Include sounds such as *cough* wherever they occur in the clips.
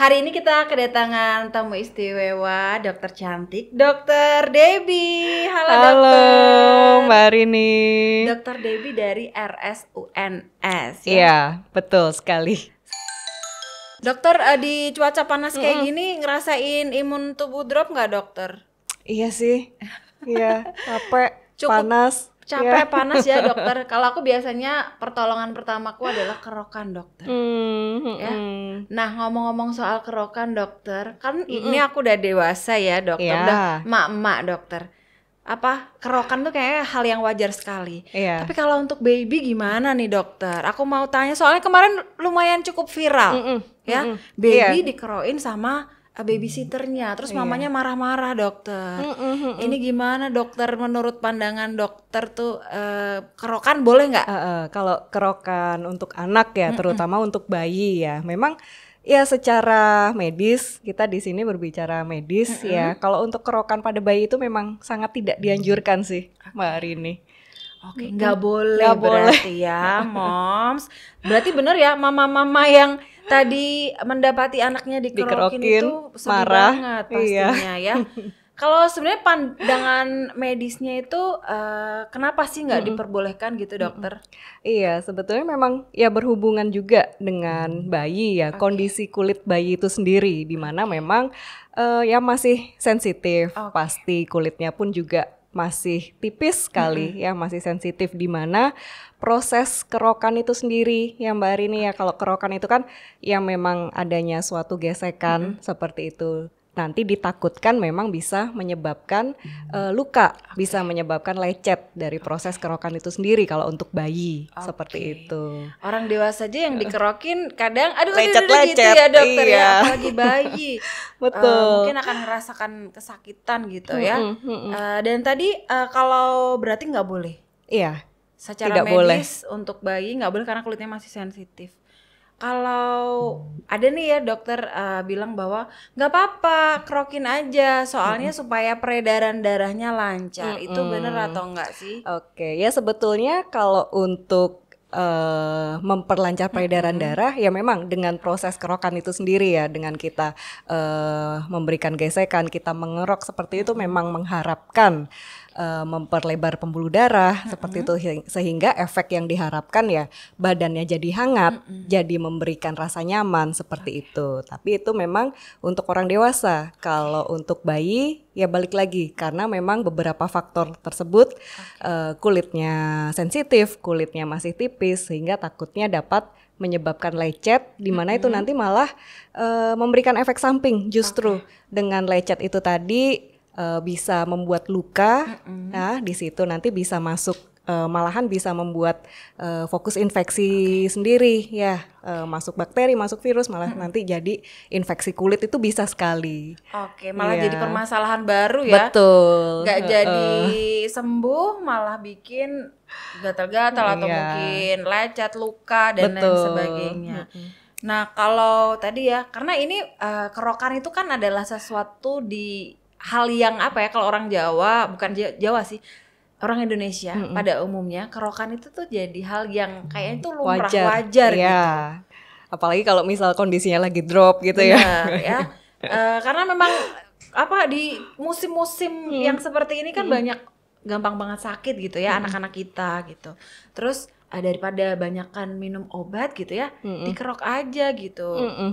Hari ini kita kedatangan tamu istimewa, dokter cantik, dokter Debbie. Halo, Halo dokter. Mbak Rini. Dokter Debbie dari RSUNS. Iya, Iya, betul sekali. Dokter eh, di cuaca panas kayak mm gini ngerasain imun tubuh drop nggak dokter? Iya sih. Iya, *laughs* capek, panas capek yeah. panas ya dokter. *laughs* Kalau aku biasanya pertolongan pertamaku adalah kerokan dokter. Mm, ya. Hmm. Nah ngomong-ngomong soal kerokan dokter, kan mm. ini hmm. aku udah dewasa ya dokter, yeah. udah mak-mak dokter apa kerokan tuh kayaknya hal yang wajar sekali. Yeah. Tapi kalau untuk baby gimana nih dokter? Aku mau tanya soalnya kemarin lumayan cukup viral, mm -mm, ya mm -mm. baby yeah. dikeroin sama Ah, babysitternya terus iya. mamanya marah-marah dokter mm -mm, mm ini gimana dokter menurut pandangan dokter tuh uh, kerokan boleh nggak uh, uh, kalau kerokan untuk anak ya terutama untuk bayi ya memang ya secara medis kita di sini berbicara medis ya kalau untuk kerokan pada bayi itu memang sangat tidak dianjurkan sih ah. mbak ini Oke, okay, nggak boleh gak berarti boleh. ya, moms. Berarti bener ya, mama-mama yang tadi mendapati anaknya dikerokin, dikerokin itu sedih marah, banget iya. pastinya iya. ya. *laughs* Kalau sebenarnya pandangan medisnya itu uh, kenapa sih nggak mm hmm diperbolehkan gitu dokter? Mm hmm Iya sebetulnya memang ya berhubungan juga dengan bayi ya okay. kondisi kulit bayi itu sendiri di mana memang uh, ya masih sensitif okay. pasti kulitnya pun juga masih tipis sekali mm-hmm. ya masih sensitif di mana proses kerokan itu sendiri yang Mbak Rini ya kalau kerokan itu kan yang memang adanya suatu gesekan mm-hmm. seperti itu nanti ditakutkan memang bisa menyebabkan uh, luka, okay. bisa menyebabkan lecet dari proses kerokan itu sendiri kalau untuk bayi okay. seperti itu. Orang dewasa aja yang iya. dikerokin kadang aduh lecet, aduh, aduh lecet, gitu ya dokter ya, iya. ya apalagi bayi. *laughs* Eh, Betul. Uh, mungkin akan merasakan kesakitan gitu ya. Hmm, -hmm, -hmm. Uh, dan tadi uh, kalau berarti nggak boleh. Iya. Secara tidak medis boleh. untuk bayi nggak boleh karena kulitnya masih sensitif kalau ada nih ya dokter uh, bilang bahwa nggak apa-apa kerokin aja soalnya mm. supaya peredaran darahnya lancar mm -hmm. itu bener atau enggak sih? Oke okay. ya sebetulnya kalau untuk Uh, memperlancar peredaran mm-hmm. darah ya memang dengan proses kerokan itu sendiri ya dengan kita uh, memberikan gesekan kita mengerok seperti itu memang mengharapkan uh, memperlebar pembuluh darah mm -hmm. seperti itu sehingga efek yang diharapkan ya badannya jadi hangat, mm -hmm. jadi memberikan rasa nyaman seperti okay. itu. Tapi itu memang untuk orang dewasa. Kalau untuk bayi ya balik lagi karena memang beberapa faktor tersebut okay. uh, eh, kulitnya sensitif, kulitnya masih tipis sehingga takutnya dapat menyebabkan lecet di mana mm -hmm. itu nanti malah uh, memberikan efek samping justru okay. dengan lecet itu tadi uh, bisa membuat luka. Mm-hmm. ya di situ nanti bisa masuk eh, malahan bisa membuat uh, fokus infeksi okay. sendiri ya. Uh, masuk bakteri, masuk virus malah hmm nanti jadi infeksi kulit itu bisa sekali. Oke, okay, malah ya. jadi permasalahan baru ya. Betul. nggak uh, jadi sembuh malah bikin gatal-gatal atau yeah. mungkin lecet, luka dan Betul. lain sebagainya. hmm Nah, kalau tadi ya, karena ini uh, kerokan itu kan adalah sesuatu di hal yang apa ya kalau orang Jawa bukan Jawa sih orang Indonesia mm -mm. pada umumnya kerokan itu tuh jadi hal yang kayaknya itu lumrah wajar, wajar ya. gitu. Apalagi kalau misal kondisinya lagi drop gitu ya. ya. ya. uh, karena memang apa di musim-musim hmm. yang seperti ini kan hmm. banyak gampang banget sakit gitu ya anak-anak hmm. kita gitu. Terus ah, daripada banyakkan minum obat gitu ya, hmm. dikerok aja gitu. Hmm.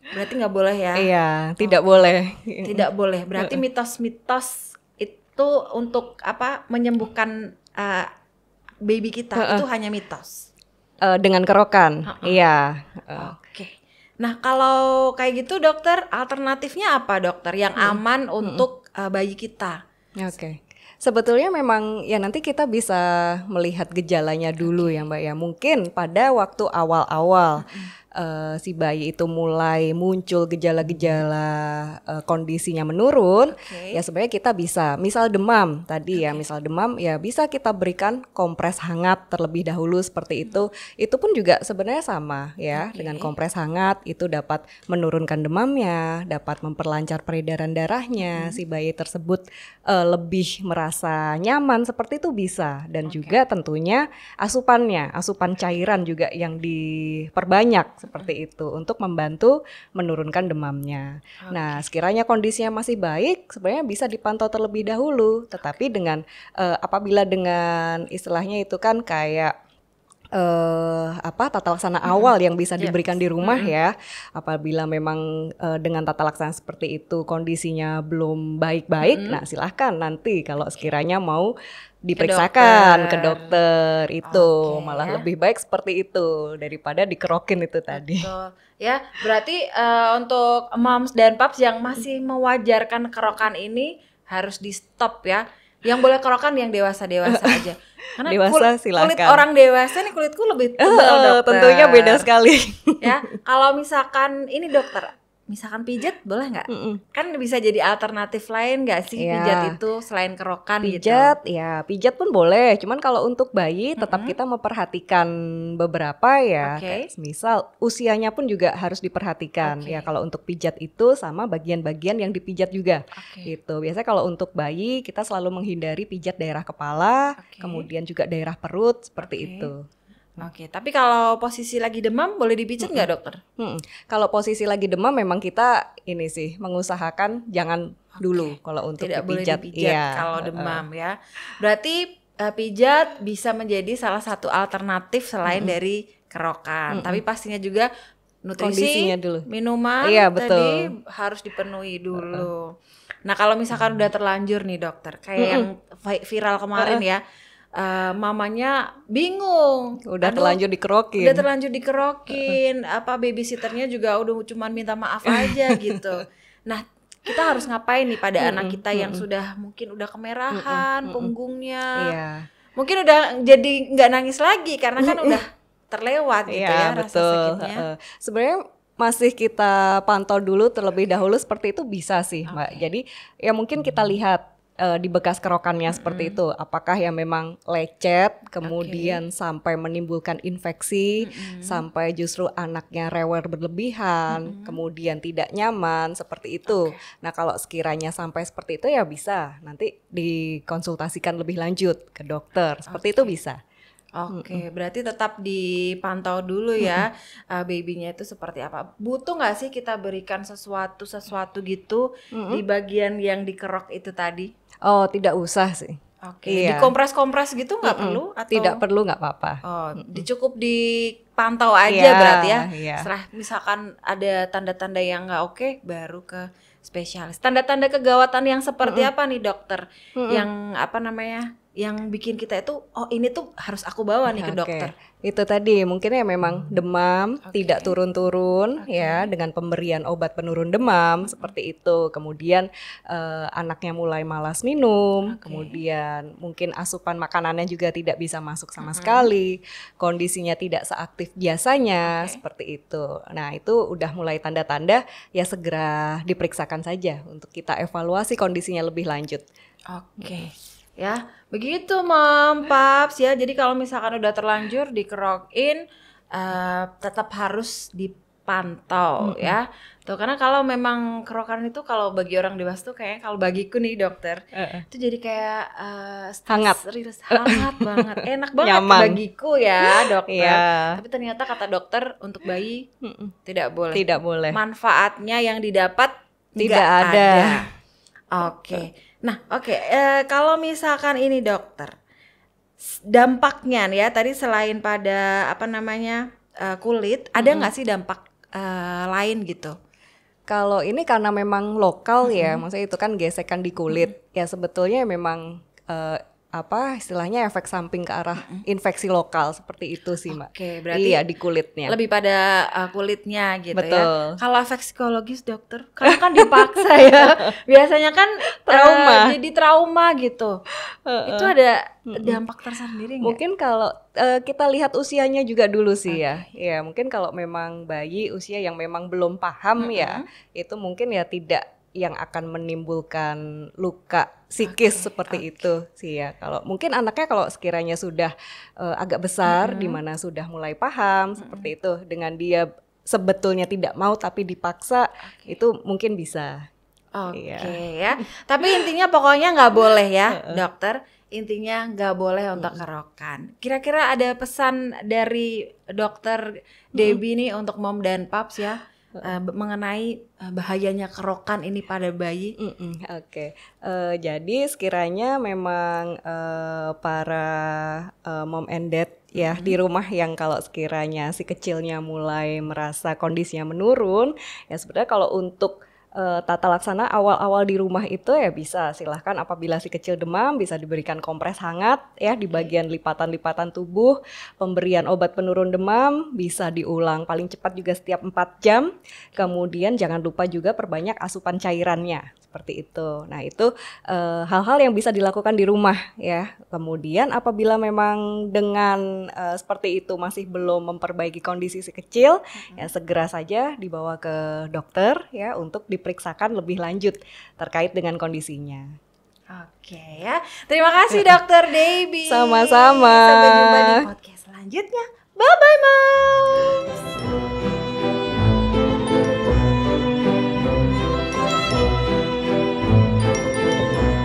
Berarti nggak boleh ya? Iya, tidak oh. boleh. Tidak boleh. Berarti mitos-mitos itu untuk apa menyembuhkan uh, baby kita uh -uh. itu hanya mitos. Uh, dengan kerokan, uh -uh. iya. Uh. Oke. Okay. Nah kalau kayak gitu dokter, alternatifnya apa dokter yang aman hmm. untuk uh, bayi kita? Oke. Okay. Sebetulnya memang ya nanti kita bisa melihat gejalanya dulu okay. ya Mbak ya. Mungkin pada waktu awal-awal. Hmm uh, si bayi itu mulai muncul gejala-gejala uh, kondisinya menurun, okay. ya sebenarnya kita bisa, misal demam tadi okay. ya, misal demam ya bisa kita berikan kompres hangat terlebih dahulu seperti itu. Itu pun juga sebenarnya sama ya okay. dengan kompres hangat itu dapat menurunkan demamnya, dapat memperlancar peredaran darahnya hmm. si bayi tersebut uh, lebih merasa nyaman seperti itu bisa dan okay. juga tentunya asupannya, asupan cairan juga yang diperbanyak seperti itu untuk membantu menurunkan demamnya. Okay. Nah, sekiranya kondisinya masih baik, sebenarnya bisa dipantau terlebih dahulu. Tetapi dengan uh, apabila dengan istilahnya itu kan kayak uh, apa tata laksana hmm. awal yang bisa yes. Iya. diberikan di rumah hmm. ya. Apabila memang uh, dengan tata laksana seperti itu kondisinya belum baik-baik, hmm. nah silahkan nanti kalau sekiranya mau diperiksakan ke dokter, ke dokter itu okay, malah ya. lebih baik seperti itu daripada dikerokin itu tadi. Betul. Ya, berarti uh, untuk moms dan paps yang masih mewajarkan kerokan ini harus di stop ya yang boleh kerokan yang dewasa dewasa *laughs* aja karena dewasa, kul silakan. kulit orang dewasa nih kulitku lebih eh, tebal uh, dokter tentunya beda sekali ya kalau misalkan ini dokter misalkan pijat boleh nggak? Mm -mm. Kan bisa jadi alternatif lain nggak sih yeah. pijat itu selain kerokan gitu? pijat, gitu? ya pijat pun boleh. Cuman kalau untuk bayi tetap mm -hmm. kita memperhatikan beberapa ya. Okay. misal usianya pun juga harus diperhatikan. Okay. Ya kalau untuk pijat itu sama bagian-bagian yang dipijat juga. Okay. Gitu. Biasanya kalau untuk bayi kita selalu menghindari pijat daerah kepala, okay. kemudian juga daerah perut seperti okay. itu. Oke, okay, tapi kalau posisi lagi demam boleh dipijat nggak -hmm. dokter? Mm -hmm. Kalau posisi lagi demam memang kita ini sih mengusahakan jangan okay. dulu kalau untuk Tidak dipijat. boleh dipijat iya, kalau demam uh ya. Berarti uh, pijat bisa menjadi salah satu alternatif selain -hmm. dari kerokan, -hmm. tapi pastinya juga nutrisi dulu. minuman iya, betul. harus dipenuhi dulu. Uh -uh. Nah kalau misalkan udah terlanjur nih dokter, kayak mm -mm. yang viral kemarin uh -uh. ya uh, mamanya bingung. Udah terlanjur dikerokin. Udah terlanjur dikerokin. *laughs* apa babysitternya juga udah cuma minta maaf *laughs* aja gitu. Nah, kita harus ngapain nih pada anak kita yang sudah mungkin udah kemerahan punggungnya. Yeah. Mungkin udah jadi nggak nangis lagi karena kan udah terlewat gitu yeah, ya rasa sakitnya. Uh, Sebenarnya masih kita pantau dulu terlebih dahulu seperti itu bisa sih, okay. Mbak. Jadi ya mungkin kita lihat uh, di bekas kerokannya mm-hmm. seperti itu. Apakah yang memang lecet kemudian okay. sampai menimbulkan infeksi mm-hmm. sampai justru anaknya rewel berlebihan, mm-hmm. kemudian tidak nyaman seperti itu. Okay. Nah, kalau sekiranya sampai seperti itu ya bisa nanti dikonsultasikan lebih lanjut ke dokter. Seperti okay. itu bisa. Oke, okay, berarti tetap dipantau dulu ya mm -hmm. uh, babynya itu seperti apa. Butuh nggak sih kita berikan sesuatu sesuatu gitu di bagian yang dikerok itu tadi? Oh, tidak usah sih. Oke, okay. iya. dikompres-kompres gitu nggak mm -mm. perlu atau tidak perlu nggak apa-apa. Oh, mm -mm. cukup dipantau aja yeah, berarti ya. Yeah. Iya. Setelah misalkan ada tanda-tanda yang nggak oke, baru ke spesialis. Tanda-tanda kegawatan yang seperti mm -mm. apa nih dokter? Mm -mm. Yang apa namanya? yang bikin kita itu oh ini tuh harus aku bawa nih ke dokter. Okay. Itu tadi mungkin ya memang hmm. demam okay. tidak turun-turun okay. ya dengan pemberian obat penurun demam okay. Hmm. seperti itu. Kemudian uh, anaknya mulai malas minum, okay. kemudian mungkin asupan makanannya juga tidak bisa masuk sama mm-hmm. sekali, kondisinya tidak seaktif biasanya okay. seperti itu. Nah, itu udah mulai tanda-tanda ya segera diperiksakan saja untuk kita evaluasi kondisinya lebih lanjut. Oke. Okay ya begitu mom paps ya jadi kalau misalkan udah terlanjur dikerokin uh, eh, tetap harus dipantau mm -hmm. ya tuh karena kalau memang kerokan itu kalau bagi orang dewasa tuh kayak kalau bagiku nih dokter uh -uh. itu jadi kayak uh, hangat serius hangat *laughs* banget enak banget Nyaman. bagiku ya dokter yeah. tapi ternyata kata dokter untuk bayi mm -mm. tidak boleh tidak boleh manfaatnya yang didapat tidak ada, ada. *laughs* oke okay. Nah, oke, okay. eh, kalau misalkan ini dokter, dampaknya ya tadi selain pada apa namanya uh, kulit, ada nggak sih dampak uh, lain gitu? Kalau ini karena memang lokal hmm. ya, maksudnya itu kan gesekan di kulit. Hmm. Ya sebetulnya memang uh, apa istilahnya efek samping ke arah infeksi lokal seperti itu sih mbak. Oke berarti iya di kulitnya. Lebih pada uh, kulitnya gitu ya. Betul. ya. Kalau efek psikologis dokter, karena kan dipaksa ya. *laughs* Biasanya kan trauma. Uh, jadi trauma gitu. Uh-uh. Itu ada dampak tersendiri nggak? Mungkin kalau uh, kita lihat usianya juga dulu sih okay. ya. Ya mungkin kalau memang bayi usia yang memang belum paham uh -huh. ya, itu mungkin ya tidak yang akan menimbulkan luka psikis okay, seperti okay. itu sih ya. Kalau mungkin anaknya kalau sekiranya sudah uh, agak besar, mm -hmm. di sudah mulai paham mm seperti itu, dengan dia sebetulnya tidak mau tapi dipaksa okay. itu mungkin bisa. Iya. Oke okay, ya. Tapi intinya pokoknya nggak boleh ya, *laughs* dokter. Intinya nggak boleh untuk kerokan. Kira-kira ada pesan dari dokter Debbie nih untuk mom dan paps ya? uh, mengenai eh, bahayanya kerokan ini pada bayi. Mm Oke, okay. uh, eh, jadi sekiranya memang uh, para uh, mom and dad ya hmm. di rumah yang kalau sekiranya si kecilnya mulai merasa kondisinya menurun, ya sebenarnya kalau untuk Eh, tata laksana awal-awal di rumah itu ya bisa silahkan apabila si kecil demam bisa diberikan kompres hangat ya di bagian lipatan-lipatan tubuh pemberian obat penurun demam bisa diulang paling cepat juga setiap 4 jam kemudian jangan lupa juga perbanyak asupan cairannya seperti itu nah itu eh, hal-hal uh, yang bisa dilakukan di rumah ya kemudian apabila memang dengan uh, seperti itu masih belum memperbaiki kondisi si kecil hmm. ya segera saja dibawa ke dokter ya untuk di diperiksakan lebih lanjut terkait dengan kondisinya. Oke ya, terima kasih Dokter Debbie. Sama-sama. Sampai jumpa di podcast selanjutnya. Bye bye, Moms.